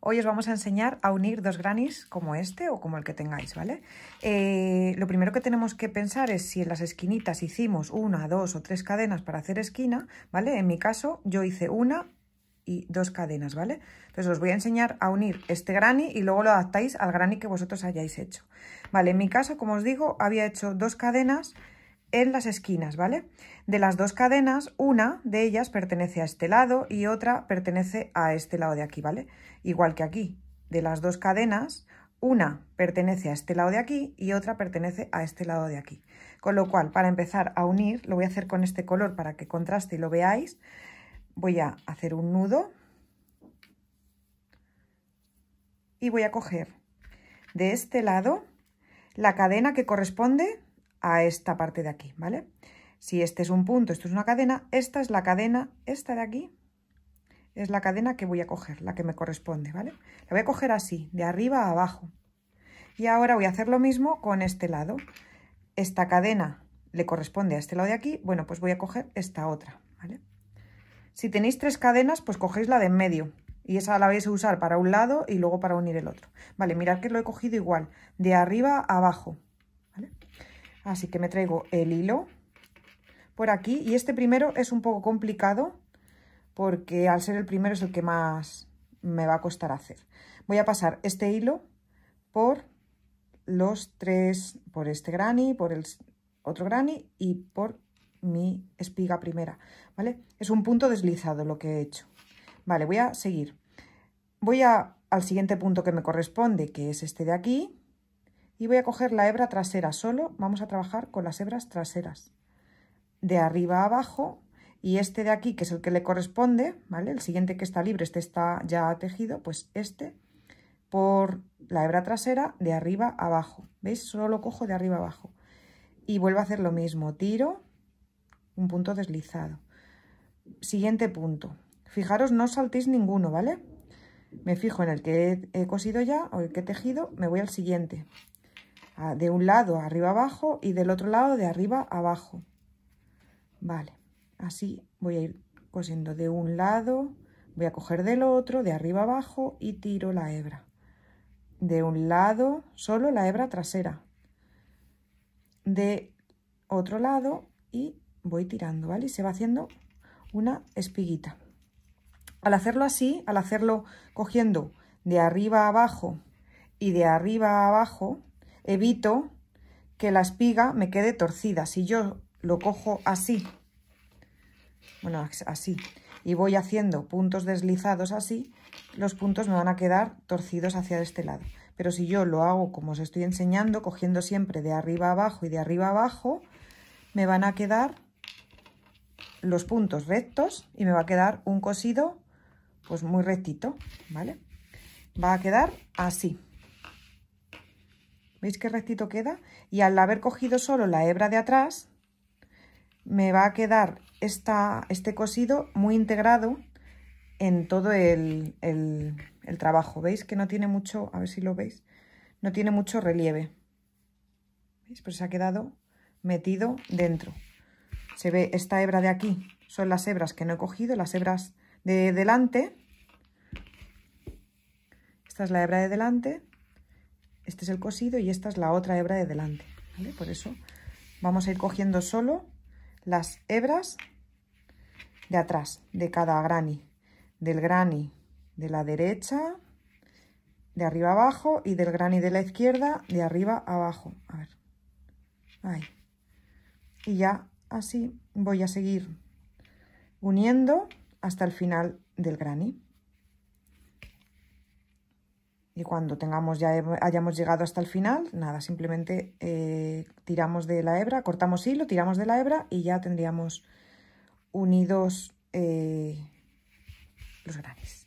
Hoy os vamos a enseñar a unir dos granis como este o como el que tengáis, ¿vale? Eh, lo primero que tenemos que pensar es si en las esquinitas hicimos una, dos o tres cadenas para hacer esquina, ¿vale? En mi caso yo hice una y dos cadenas, ¿vale? Entonces os voy a enseñar a unir este granny y luego lo adaptáis al granny que vosotros hayáis hecho. Vale, en mi caso, como os digo, había hecho dos cadenas en las esquinas, ¿vale? De las dos cadenas, una de ellas pertenece a este lado y otra pertenece a este lado de aquí, ¿vale? Igual que aquí, de las dos cadenas, una pertenece a este lado de aquí y otra pertenece a este lado de aquí. Con lo cual, para empezar a unir, lo voy a hacer con este color para que contraste y lo veáis, voy a hacer un nudo y voy a coger de este lado la cadena que corresponde a esta parte de aquí, ¿vale? Si este es un punto, esto es una cadena, esta es la cadena, esta de aquí es la cadena que voy a coger, la que me corresponde, ¿vale? La voy a coger así, de arriba a abajo. Y ahora voy a hacer lo mismo con este lado. Esta cadena le corresponde a este lado de aquí, bueno, pues voy a coger esta otra, ¿vale? Si tenéis tres cadenas, pues cogéis la de en medio, y esa la vais a usar para un lado y luego para unir el otro. Vale, mirad que lo he cogido igual, de arriba a abajo. Así que me traigo el hilo por aquí. Y este primero es un poco complicado porque al ser el primero es el que más me va a costar hacer. Voy a pasar este hilo por los tres, por este granny, por el otro granny y por mi espiga primera, ¿vale? Es un punto deslizado lo que he hecho. Vale, voy a seguir. Voy a, al siguiente punto que me corresponde, que es este de aquí, y voy a coger la hebra trasera solo, vamos a trabajar con las hebras traseras, de arriba a abajo y este de aquí que es el que le corresponde, ¿vale? El siguiente que está libre, este está ya tejido, pues este por la hebra trasera de arriba a abajo, ¿veis? Solo lo cojo de arriba abajo y vuelvo a hacer lo mismo, tiro, un punto deslizado. Siguiente punto, fijaros no saltéis ninguno, ¿vale? Me fijo en el que he cosido ya o el que he tejido, me voy al siguiente, de un lado arriba abajo y del otro lado de arriba abajo. Vale, así voy a ir cosiendo de un lado, voy a coger del otro, de arriba abajo y tiro la hebra. De un lado, solo la hebra trasera. De otro lado y voy tirando, ¿vale? Y se va haciendo una espiguita. Al hacerlo así, al hacerlo cogiendo de arriba abajo y de arriba abajo, evito que la espiga me quede torcida. Si yo lo cojo así, bueno, así, y voy haciendo puntos deslizados así, los puntos me van a quedar torcidos hacia este lado. Pero si yo lo hago como os estoy enseñando, cogiendo siempre de arriba abajo y de arriba abajo, me van a quedar los puntos rectos y me va a quedar un cosido pues muy rectito, ¿vale? Va a quedar así. ¿Veis qué rectito queda? Y al haber cogido solo la hebra de atrás, me va a quedar esta, este cosido muy integrado en todo el, el, trabajo. ¿Veis que no tiene mucho, a ver si lo veis, no tiene mucho relieve? Pues se ha quedado metido dentro. Se ve esta hebra de aquí, son las hebras que no he cogido, las hebras de delante. Esta es la hebra de delante este es el cosido y esta es la otra hebra de delante. Por eso vamos a ir cogiendo solo las hebras de atrás, de cada granny. Del granny de la derecha, de arriba abajo y del granny de la izquierda, de arriba abajo. A ver. Ahí. Y ya así voy a seguir uniendo hasta el final del granny. Y cuando tengamos ya hayamos llegado hasta el final, nada, simplemente eh, tiramos de la hebra, cortamos hilo, tiramos de la hebra y ya tendríamos unidos eh, los granes.